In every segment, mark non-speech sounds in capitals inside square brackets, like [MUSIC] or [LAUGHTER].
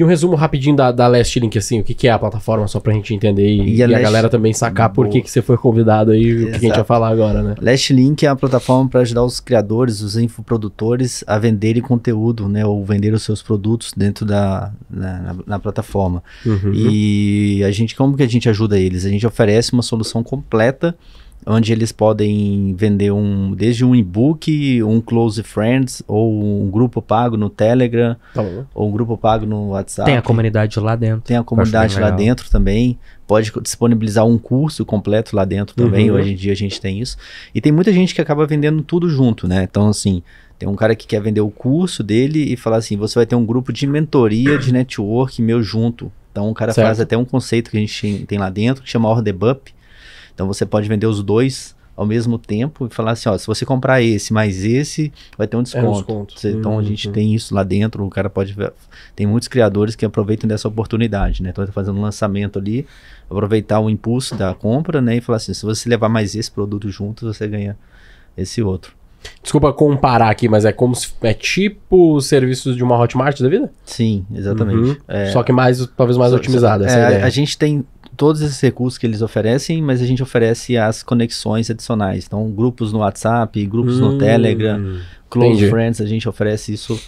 E um resumo rapidinho da, da Last Link, assim, o que, que é a plataforma, só pra gente entender e, e a, e a galera também sacar por que, que você foi convidado aí, Exato. o que, que a gente vai falar agora, né? Last Link é uma plataforma para ajudar os criadores, os infoprodutores a venderem conteúdo, né? Ou vender os seus produtos dentro da na, né, na, na plataforma. Uhum. E a gente, como que a gente ajuda eles? A gente oferece uma solução completa onde eles podem vender um desde um e-book, um close friends ou um grupo pago no Telegram tá ou um grupo pago no WhatsApp. Tem a comunidade lá dentro. Tem a comunidade lá dentro também. Pode disponibilizar um curso completo lá dentro também. Uhum. Hoje em dia a gente tem isso. E tem muita gente que acaba vendendo tudo junto, né? Então assim, tem um cara que quer vender o curso dele e falar assim, você vai ter um grupo de mentoria de network meu junto. Então o cara certo. faz até um conceito que a gente tem lá dentro que chama order bump então você pode vender os dois ao mesmo tempo e falar assim, ó, se você comprar esse mais esse, vai ter um é, desconto. É um desconto. Você, uhum, então a gente uhum. tem isso lá dentro, o cara pode tem muitos criadores que aproveitam dessa oportunidade, né? Então tá fazendo um lançamento ali, aproveitar o impulso da compra, né, e falar assim, se você levar mais esse produto junto, você ganha esse outro. Desculpa comparar aqui, mas é como se, é tipo serviços de uma Hotmart da vida? Sim, exatamente. Uhum. É, Só que mais talvez mais otimizada é, é A gente tem todos esses recursos que eles oferecem, mas a gente oferece as conexões adicionais. Então, grupos no WhatsApp, grupos hum, no Telegram, Close entendi. Friends, a gente oferece isso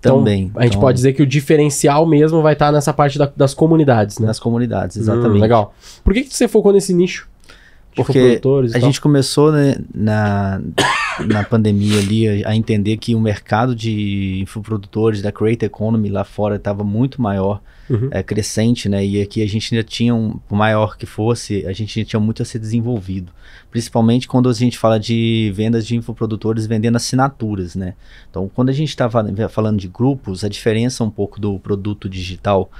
então, também. A gente então, pode dizer que o diferencial mesmo vai estar tá nessa parte da, das comunidades, né? Nas comunidades, exatamente. Hum, legal. Por que, que você focou nesse nicho? Porque tipo, a gente começou né, na, na pandemia ali a, a, entender que o mercado de infoprodutores da Creator Economy lá fora estava muito maior, uhum. é, crescente, né? E aqui a gente ainda tinha, um, por maior que fosse, a gente tinha muito a ser desenvolvido. Principalmente quando a gente fala de vendas de infoprodutores vendendo assinaturas, né? Então, quando a gente estava né, falando de grupos, a diferença um pouco do produto digital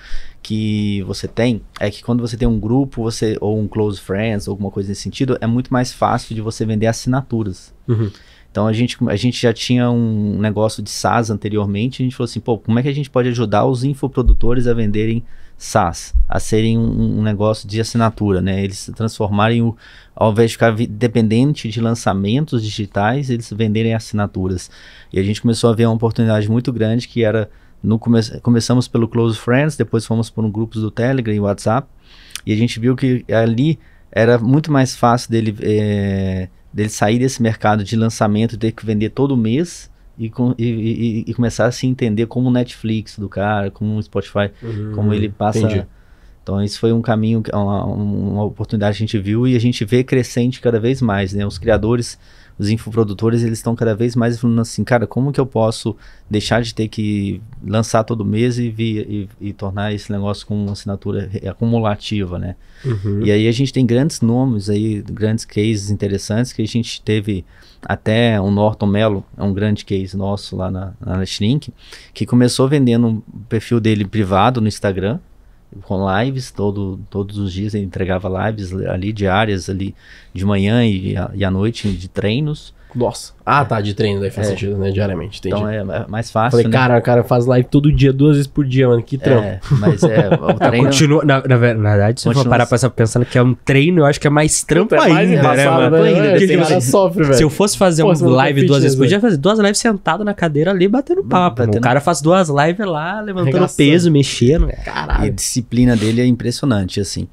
que você tem é que quando você tem um grupo, você ou um close friends, alguma coisa nesse sentido, é muito mais fácil de você vender assinaturas. Uhum. Então a gente, a gente já tinha um negócio de SaaS anteriormente, a gente falou assim, pô, como é que a gente pode ajudar os infoprodutores a venderem SaaS, a serem um, um negócio de assinatura, né? Eles transformarem o, ao invés de ficar dependente de lançamentos digitais, eles venderem assinaturas. E a gente começou a ver uma oportunidade muito grande que era no come começamos pelo Close Friends, depois fomos por um grupos do Telegram e WhatsApp, e a gente viu que ali era muito mais fácil dele, é, dele sair desse mercado de lançamento, ter que vender todo mês, e, e, e, começar a se entender como o Netflix do cara, como o Spotify, uhum, como ele passa entendi. Então, isso foi um caminho, uma, uma oportunidade que a gente viu e a gente vê crescente cada vez mais, né? Os criadores, os infoprodutores, eles estão cada vez mais falando assim, cara, como que eu posso deixar de ter que lançar todo mês e, vi, e, e tornar esse negócio com uma assinatura acumulativa, né? Uhum. E aí a gente tem grandes nomes aí, grandes cases interessantes que a gente teve até o Norton Mello, é um grande case nosso lá na, na Shrink, que começou vendendo um perfil dele privado no Instagram, com lives todo, todos os dias ele entregava lives ali diárias ali de manhã e, e à noite de treinos nossa. Ah, tá, de treino, daí faz é. sentido, né? Diariamente, entendi. Então é, é mais fácil. Falei, né? cara, o cara faz live todo dia, duas vezes por dia, mano, que trampo. É, mas é. O [LAUGHS] treino... continua, na, na, verdade, se eu for parar assim. pra pensar que é um treino, eu acho que é mais trampo é mais ainda, né? Mano? Que, né? que, sofre, velho. Se eu fosse fazer Pô, um live duas vezes por dia, fazer duas lives sentado na cadeira ali, batendo hum, papo. Batendo... O cara faz duas lives lá, levantando peso, mexendo. Caralho. E a disciplina dele é impressionante, assim.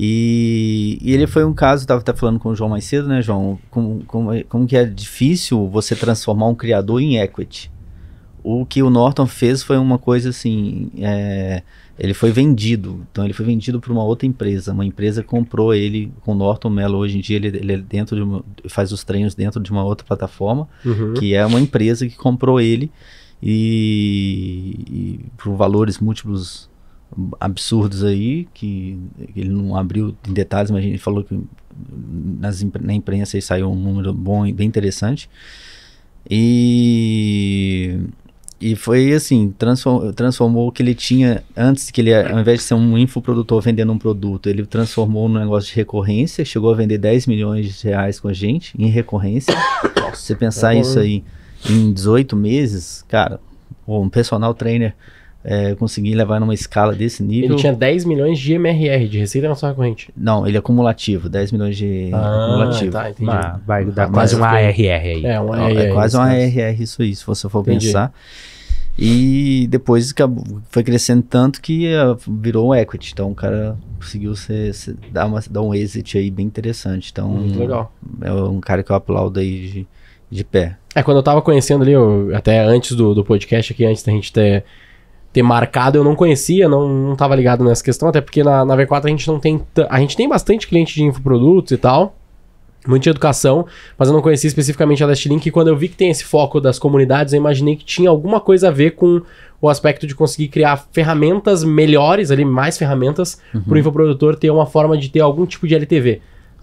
E, e, ele foi um caso, estava até falando com o João mais cedo, né, João? Como, como, como que é difícil você transformar um criador em equity. O que o Norton fez foi uma coisa assim. É, ele foi vendido. Então ele foi vendido para uma outra empresa. Uma empresa comprou ele com o Norton Mello. Hoje em dia ele, ele é dentro de uma, faz os treinos dentro de uma outra plataforma, uhum. que é uma empresa que comprou ele e, e por valores múltiplos absurdos aí, que ele não abriu em detalhes, mas ele falou que nas, na imprensa aí saiu um número bom e bem interessante. E, e foi assim, transform, transformou o que ele tinha antes, que ele, ao invés de ser um infoprodutor vendendo um produto, ele transformou num negócio de recorrência, chegou a vender 10 milhões de reais com a gente em recorrência. Nossa, Se você pensar é isso aí em 18 meses, cara, um personal trainer é, conseguir levar numa escala desse nível. Ele tinha 10 milhões de MRR, de receita mensal recorrente. Não, ele é acumulativo, 10 milhões de ah, acumulativo. Tá, entendi. Uma, ah, vai dar ah, quase um ARR aí. É, um ARR, é quase um ARR isso aí, se você for entendi. pensar. E depois foi crescendo tanto que ah, virou um equity. Então o cara conseguiu dar, uma, dar um exit aí bem interessante. Então, Muito hum, legal. É um cara que eu aplaudo aí de, de pé. É, quando eu tava conhecendo ali, eu, até antes do, do podcast aqui, antes da gente ter ter marcado. Eu não conhecia, não, não tava ligado nessa questão, até porque na, na V4 a gente não tem. A gente tem bastante cliente de infoprodutos e tal. Muito de educação, mas eu não conhecia especificamente a Dashlink E quando eu vi que tem esse foco das comunidades, eu imaginei que tinha alguma coisa a ver com o aspecto de conseguir criar ferramentas melhores ali, mais ferramentas, uhum. para o infoprodutor ter uma forma de ter algum tipo de LTV.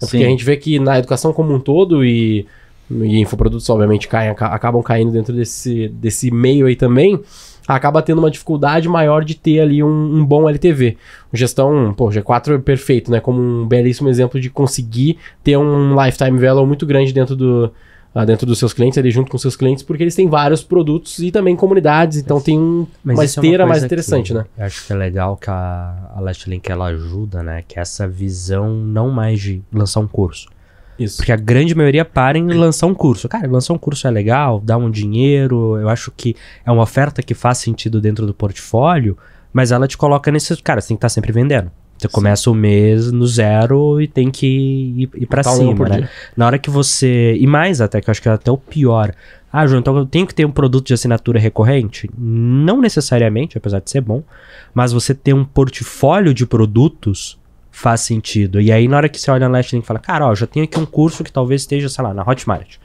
É porque Sim. a gente vê que na educação como um todo e, e infoprodutos, obviamente, caem, acabam caindo dentro desse, desse meio aí também acaba tendo uma dificuldade maior de ter ali um, um bom LTV. O gestão, pô, G4 é perfeito, né? Como um belíssimo exemplo de conseguir ter um lifetime value muito grande dentro do, ah, dentro dos seus clientes, ali junto com seus clientes, porque eles têm vários produtos e também comunidades, então tem um, é uma esteira é uma mais interessante, né? Eu acho que é legal que a, a Last Link ela ajuda, né? Que essa visão não mais de lançar um curso, isso. Porque a grande maioria para em lançar um curso. Cara, lançar um curso é legal, dá um dinheiro, eu acho que é uma oferta que faz sentido dentro do portfólio, mas ela te coloca nesses. Cara, você tem que estar tá sempre vendendo. Você Sim. começa o mês no zero e tem que ir, ir para tá cima, né? Na hora que você. E mais até, que eu acho que é até o pior. Ah, João, então eu tenho que ter um produto de assinatura recorrente? Não necessariamente, apesar de ser bom, mas você ter um portfólio de produtos faz sentido. E aí, na hora que você olha no Last e fala, cara, ó, já tenho aqui um curso que talvez esteja, sei lá, na Hotmart.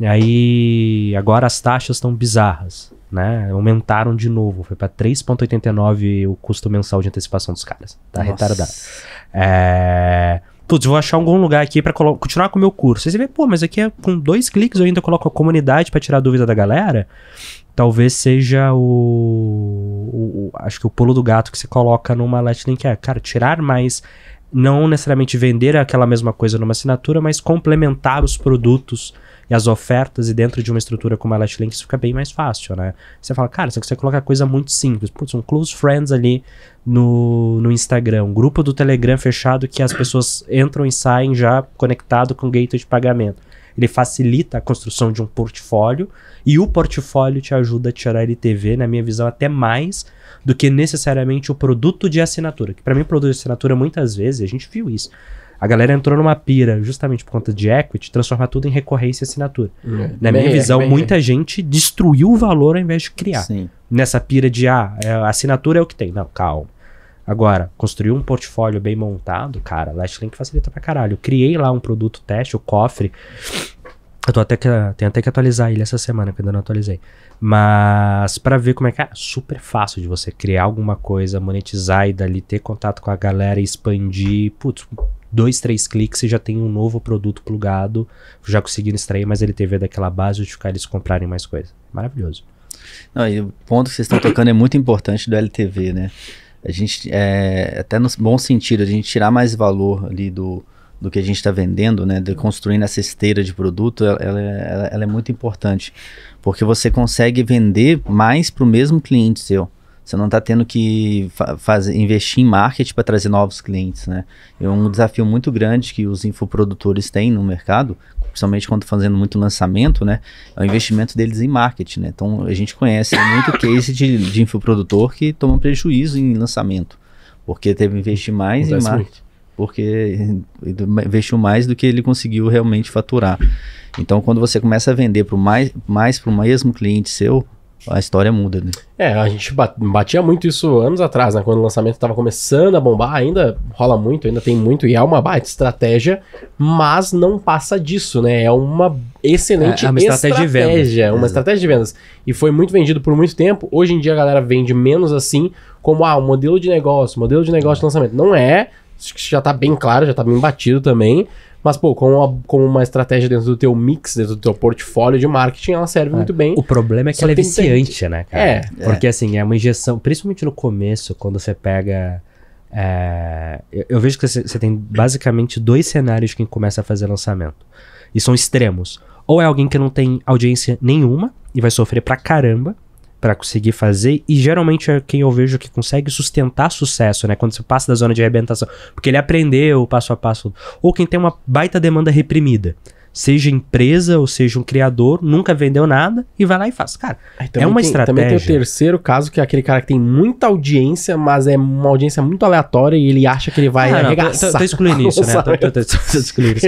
E aí, agora as taxas estão bizarras, né? Aumentaram de novo, foi para 3,89 o custo mensal de antecipação dos caras. Tá Nossa. retardado. É, putz, vou achar algum lugar aqui para continuar com o meu curso. Aí você vê, pô, mas aqui é, com dois cliques eu ainda coloco a comunidade para tirar a dúvida da galera. Talvez seja o, o, o, Acho que o pulo do gato que você coloca numa que é, cara, tirar mais. Não necessariamente vender aquela mesma coisa numa assinatura, mas complementar os produtos e as ofertas, e dentro de uma estrutura como a Link isso fica bem mais fácil, né? Você fala, cara, você coloca coisa muito simples. Putz, um close friends ali no, no Instagram, um grupo do Telegram fechado que as pessoas entram e saem já conectado com o gateway de pagamento. Ele facilita a construção de um portfólio e o portfólio te ajuda a tirar LTV, na minha visão, até mais do que necessariamente o produto de assinatura. Que para mim, o produto de assinatura, muitas vezes, a gente viu isso. A galera entrou numa pira, justamente por conta de equity, transformar tudo em recorrência e assinatura. Hum. É. Na minha bem, é, visão, é bem, muita bem. gente destruiu o valor ao invés de criar. Sim. Nessa pira de, ah, assinatura é o que tem. Não, calma. Agora, construir um portfólio bem montado, cara, Lastlink Link facilita pra caralho. Eu criei lá um produto teste, o cofre eu tô até que, tenho até que atualizar ele essa semana, que ainda não atualizei. Mas para ver como é que é ah, super fácil de você criar alguma coisa, monetizar e dali ter contato com a galera, expandir. Putz, dois, três cliques e já tem um novo produto plugado, já conseguindo extrair mais LTV daquela base e ficar eles comprarem mais coisa. Maravilhoso. Não, e o ponto que vocês estão tocando é muito importante do LTV, né? A gente, é, até no bom sentido, a gente tirar mais valor ali do, do que a gente está vendendo, né, de construindo essa esteira de produto, ela, ela, é, ela é muito importante, porque você consegue vender mais para o mesmo cliente seu. Você não está tendo que fazer, investir em marketing para trazer novos clientes, né? É um desafio muito grande que os infoprodutores têm no mercado, principalmente quando fazendo muito lançamento, né? É o investimento deles em marketing, né? Então, a gente conhece muito case de, de infoprodutor que toma prejuízo em lançamento, porque teve que investir mais em marketing porque investiu mais do que ele conseguiu realmente faturar. Então, quando você começa a vender pro mais, mais para o mesmo cliente seu, a história muda, né? É, a gente batia muito isso anos atrás, né? Quando o lançamento estava começando a bombar, ainda rola muito, ainda tem muito, e é uma baita estratégia, mas não passa disso, né? É uma excelente é, é uma estratégia, estratégia, de vendas. É uma estratégia de vendas. E foi muito vendido por muito tempo. Hoje em dia a galera vende menos assim, como ah, um modelo de negócio, modelo de negócio de lançamento. Não é, Acho que já tá bem claro, já tá bem batido também. Mas, pô, com uma, uma estratégia dentro do teu mix, dentro do teu portfólio de marketing, ela serve é. muito bem. O problema é que Só ela é viciante, né, cara? É. Porque, é. assim, é uma injeção, principalmente no começo, quando você pega. É... Eu, eu, vejo que você, você tem basicamente dois cenários que começa a fazer lançamento. E são extremos. Ou é alguém que não tem audiência nenhuma e vai sofrer pra caramba, para conseguir fazer e geralmente é quem eu vejo que consegue sustentar sucesso, né? Quando você passa da zona de arrebentação, porque ele aprendeu passo a passo, ou quem tem uma baita demanda reprimida seja empresa ou seja um criador, nunca vendeu nada e vai lá e faz. Cara, é uma tem, estratégia. Também tem o terceiro caso, que é aquele cara que tem muita audiência, mas é uma audiência muito aleatória e ele acha que ele vai ah, arregaçar. Tô, tô excluindo isso, né? Tô, [LAUGHS] excluindo isso.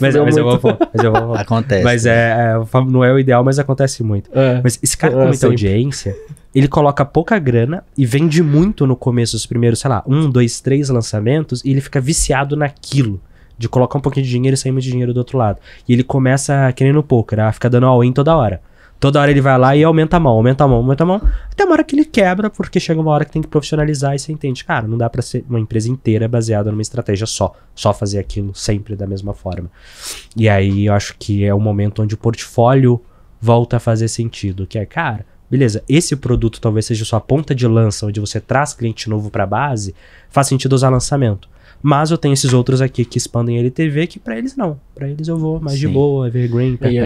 Mas, mas, eu vou, mas eu vou. Acontece. Mas né? é, é não é o ideal, mas acontece muito. É. Mas esse cara é, com muita audiência, ele coloca pouca grana e vende muito no começo dos primeiros, sei lá, um, dois, três lançamentos e ele fica viciado naquilo de colocar um pouquinho de dinheiro e sair muito dinheiro do outro lado. E ele começa, que nem no poker, a ficar dando all-in toda hora. Toda hora ele vai lá e aumenta a mão, aumenta a mão, aumenta a mão, até uma hora que ele quebra, porque chega uma hora que tem que profissionalizar e você entende, cara, não dá para ser uma empresa inteira é baseada numa estratégia só, só fazer aquilo sempre da mesma forma. E aí eu acho que é o momento onde o portfólio volta a fazer sentido, que é, cara, beleza, esse produto talvez seja sua ponta de lança, onde você traz cliente novo para base, faz sentido usar lançamento. Mas eu tenho esses outros aqui que expandem LTV, que para eles não. Para eles eu vou mais Sim. de boa, evergreen, perpétuo.